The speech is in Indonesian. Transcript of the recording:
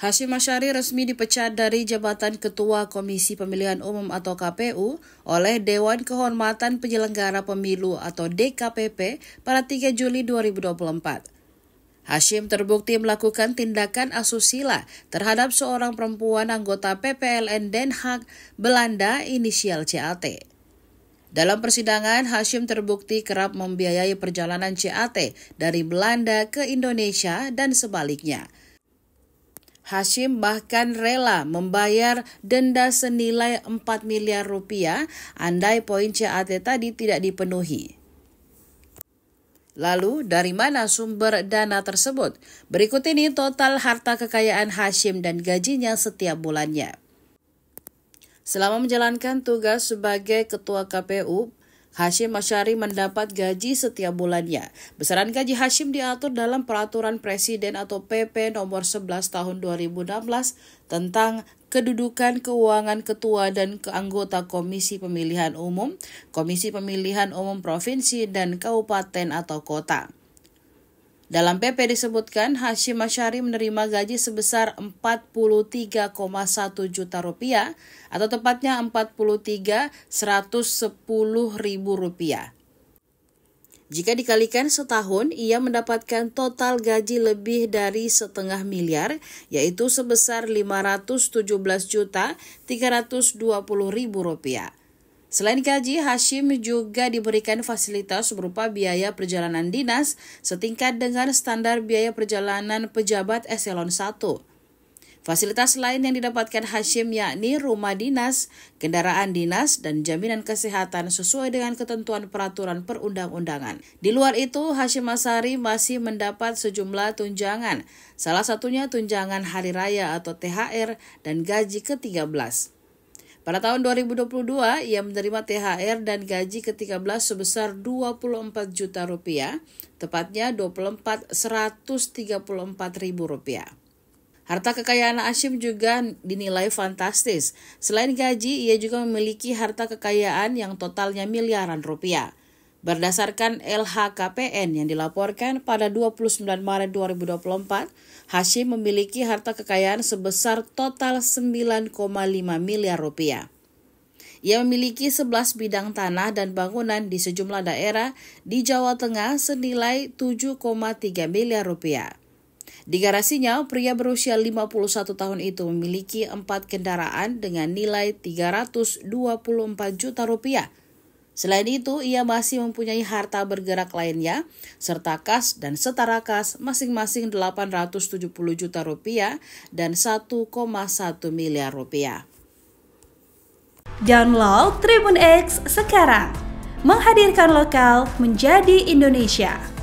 Hashim Asyari resmi dipecat dari jabatan Ketua Komisi Pemilihan Umum atau KPU oleh Dewan Kehormatan Penyelenggara Pemilu atau DKPP pada 3 Juli 2024. Hashim terbukti melakukan tindakan asusila terhadap seorang perempuan anggota PPLN Den Haag Belanda inisial CAT. Dalam persidangan, Hashim terbukti kerap membiayai perjalanan CAT dari Belanda ke Indonesia dan sebaliknya – Hashim bahkan rela membayar denda senilai 4 miliar rupiah andai poin CAT tadi tidak dipenuhi. Lalu, dari mana sumber dana tersebut? Berikut ini total harta kekayaan Hashim dan gajinya setiap bulannya. Selama menjalankan tugas sebagai Ketua KPU, Hashim Asyari mendapat gaji setiap bulannya. Besaran gaji Hashim diatur dalam Peraturan Presiden atau PP Nomor 11 Tahun 2016 tentang kedudukan keuangan ketua dan keanggota Komisi Pemilihan Umum, Komisi Pemilihan Umum Provinsi dan Kabupaten atau Kota. Dalam PP disebutkan Hashim Masyari menerima gaji sebesar 43,1 juta rupiah atau tepatnya 43 110 ribu rupiah. Jika dikalikan setahun, ia mendapatkan total gaji lebih dari setengah miliar, yaitu sebesar 517 juta 320 ribu rupiah. Selain gaji, Hashim juga diberikan fasilitas berupa biaya perjalanan dinas setingkat dengan standar biaya perjalanan pejabat eselon 1. Fasilitas lain yang didapatkan Hashim yakni rumah dinas, kendaraan dinas, dan jaminan kesehatan sesuai dengan ketentuan peraturan perundang-undangan. Di luar itu, Hashim Asari masih mendapat sejumlah tunjangan, salah satunya tunjangan hari raya atau THR dan gaji ke-13. Pada tahun 2022, ia menerima THR dan gaji ke-13 sebesar 24 juta rupiah, tepatnya 24 rupiah. Harta kekayaan Asyim juga dinilai fantastis. Selain gaji, ia juga memiliki harta kekayaan yang totalnya miliaran rupiah. Berdasarkan LHKPN yang dilaporkan pada 29 Maret 2024, Hashim memiliki harta kekayaan sebesar total 9,5 miliar rupiah. Ia memiliki 11 bidang tanah dan bangunan di sejumlah daerah di Jawa Tengah senilai 7,3 miliar rupiah. Di garasinya, pria berusia 51 tahun itu memiliki empat kendaraan dengan nilai 324 juta rupiah Selain itu, ia masih mempunyai harta bergerak lainnya, serta kas dan setara kas masing-masing 870 juta rupiah dan 1,1 miliar rupiah. Download Tribun X sekarang, menghadirkan lokal menjadi Indonesia.